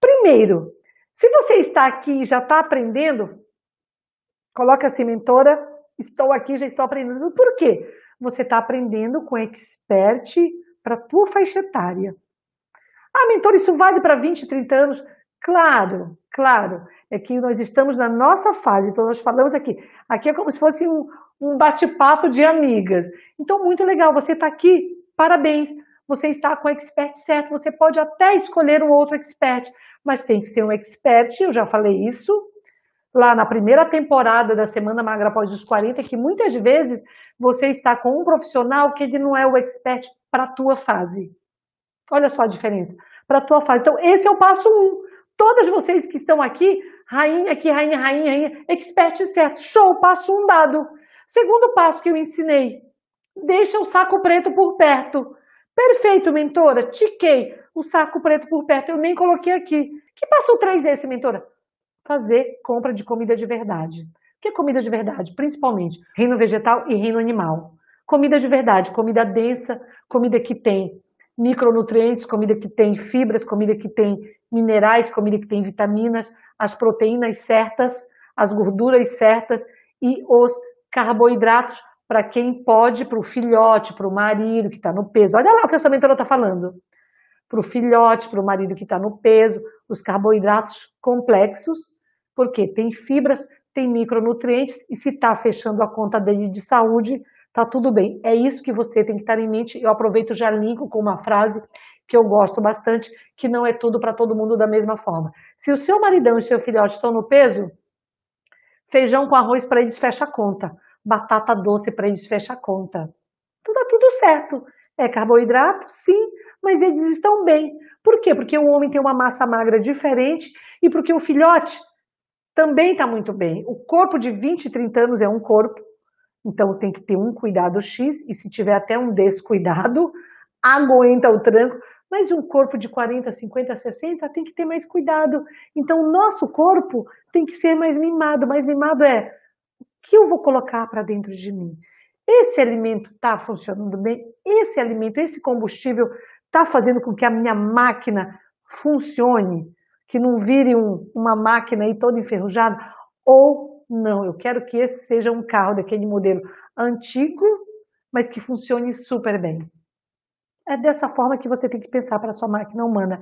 Primeiro, se você está aqui e já está aprendendo, coloca assim, mentora, estou aqui, já estou aprendendo. Por quê? Você está aprendendo com expert para a tua faixa etária. Ah, mentor, isso vale para 20, 30 anos? Claro, claro. É que nós estamos na nossa fase, então nós falamos aqui. Aqui é como se fosse um, um bate-papo de amigas. Então, muito legal, você está aqui, parabéns você está com o expert certo. Você pode até escolher um outro expert, mas tem que ser um expert, eu já falei isso, lá na primeira temporada da Semana Magra Após os 40, que muitas vezes você está com um profissional que ele não é o expert para a tua fase. Olha só a diferença. Para a tua fase. Então, esse é o passo um. Todas vocês que estão aqui, rainha aqui, rainha, rainha, rainha, expert certo. Show, passo um dado. Segundo passo que eu ensinei, deixa o saco preto por perto. Perfeito, mentora. Tiquei o saco preto por perto. Eu nem coloquei aqui. Que passo três esse, mentora? Fazer compra de comida de verdade. O que é comida de verdade? Principalmente reino vegetal e reino animal. Comida de verdade, comida densa, comida que tem micronutrientes, comida que tem fibras, comida que tem minerais, comida que tem vitaminas, as proteínas certas, as gorduras certas e os carboidratos para quem pode, para o filhote, para o marido que está no peso. Olha lá o que a mentora está falando. Para o filhote, para o marido que está no peso, os carboidratos complexos, porque tem fibras, tem micronutrientes, e se está fechando a conta dele de saúde, tá tudo bem. É isso que você tem que estar em mente. Eu aproveito já linko com uma frase que eu gosto bastante, que não é tudo para todo mundo da mesma forma. Se o seu maridão e seu filhote estão no peso, feijão com arroz para eles fecha a conta batata doce para eles fechar a conta. Então tá tudo certo. É carboidrato? Sim, mas eles estão bem. Por quê? Porque o homem tem uma massa magra diferente e porque o filhote também está muito bem. O corpo de 20, 30 anos é um corpo, então tem que ter um cuidado X, e se tiver até um descuidado, aguenta o tranco. Mas um corpo de 40, 50, 60 tem que ter mais cuidado. Então o nosso corpo tem que ser mais mimado. Mais mimado é que eu vou colocar para dentro de mim? Esse alimento está funcionando bem? Esse alimento, esse combustível está fazendo com que a minha máquina funcione, que não vire um, uma máquina aí toda enferrujada? Ou não, eu quero que esse seja um carro daquele modelo antigo, mas que funcione super bem. É dessa forma que você tem que pensar para a sua máquina humana.